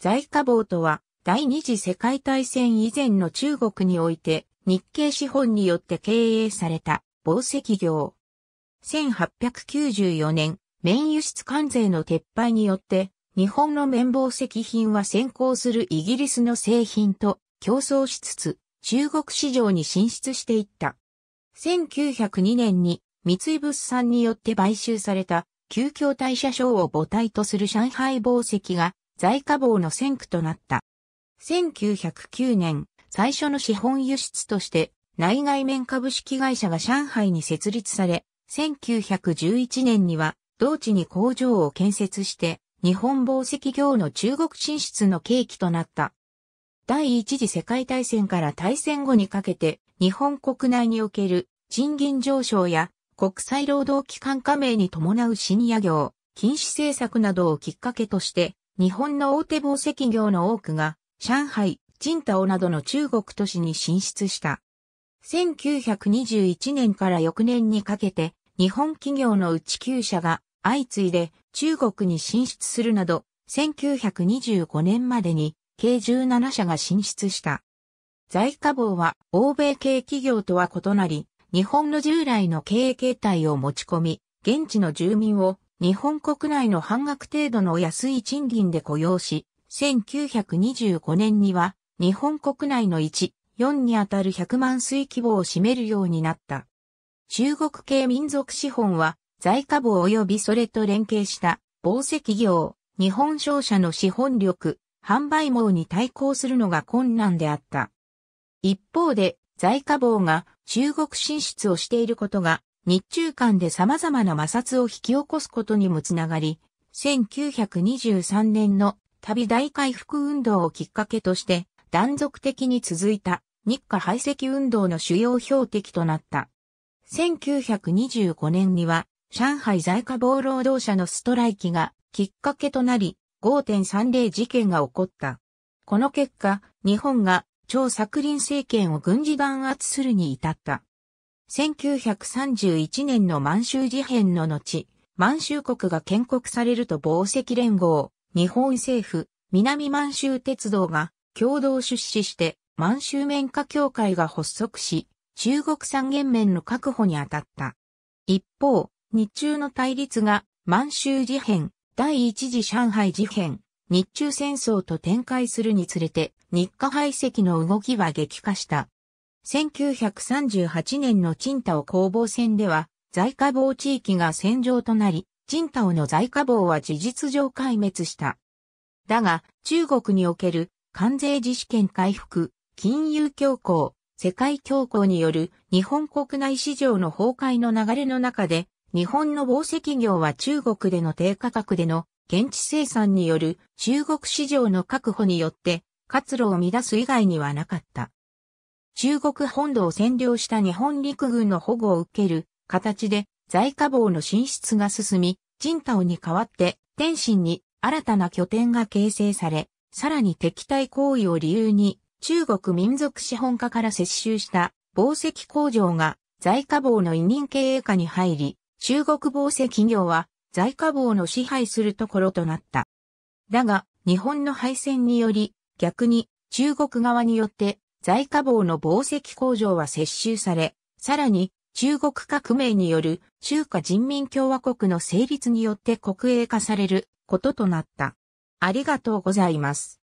在家坊とは、第二次世界大戦以前の中国において、日系資本によって経営された、宝石業。1894年、綿輸出関税の撤廃によって、日本の綿紡績品は先行するイギリスの製品と競争しつつ、中国市場に進出していった。1902年に三井物産によって買収された、旧協大社商を母体とする上海宝石が在家房の先駆となった。1909年、最初の資本輸出として、内外面株式会社が上海に設立され、1911年には、同地に工場を建設して、日本宝石業の中国進出の契機となった。第一次世界大戦から大戦後にかけて、日本国内における賃金上昇や国際労働機関加盟に伴う深夜業、禁止政策などをきっかけとして、日本の大手紡績業の多くが、上海、青島などの中国都市に進出した。1921年から翌年にかけて、日本企業のうち9社が相次いで中国に進出するなど、1925年までに計17社が進出した。在家房は欧米系企業とは異なり、日本の従来の経営形態を持ち込み、現地の住民を日本国内の半額程度の安い賃金で雇用し、1925年には日本国内の1、4にあたる100万水規模を占めるようになった。中国系民族資本は在家部及びそれと連携した紡績業、日本商社の資本力、販売網に対抗するのが困難であった。一方で、在家房が中国進出をしていることが日中間で様々な摩擦を引き起こすことにもつながり、1923年の旅大回復運動をきっかけとして断続的に続いた日華排斥運動の主要標的となった。1925年には上海在下暴労働者のストライキがきっかけとなり5.30事件が起こった。この結果、日本が超作林政権を軍事弾圧するに至った。1931年の満州事変の後、満州国が建国されると防石連合、日本政府、南満州鉄道が共同出資して満州面下協会が発足し、中国三元面の確保に当たった。一方、日中の対立が満州事変、第一次上海事変、日中戦争と展開するにつれて、日華排斥の動きは激化した。1938年のチ太を攻防戦では、在下防地域が戦場となり、チ太の在下防は事実上壊滅した。だが、中国における関税自主権回復、金融強行、世界恐慌による日本国内市場の崩壊の流れの中で、日本の宝石業は中国での低価格での現地生産による中国市場の確保によって活路を乱す以外にはなかった。中国本土を占領した日本陸軍の保護を受ける形で在下防の進出が進み、人島に代わって天津に新たな拠点が形成され、さらに敵対行為を理由に中国民族資本家から接収した宝石工場が在下防の委任経営下に入り、中国宝石業は在下防の支配するところとなった。だが、日本の敗戦により、逆に中国側によって在下坊の紡績工場は接収され、さらに中国革命による中華人民共和国の成立によって国営化されることとなった。ありがとうございます。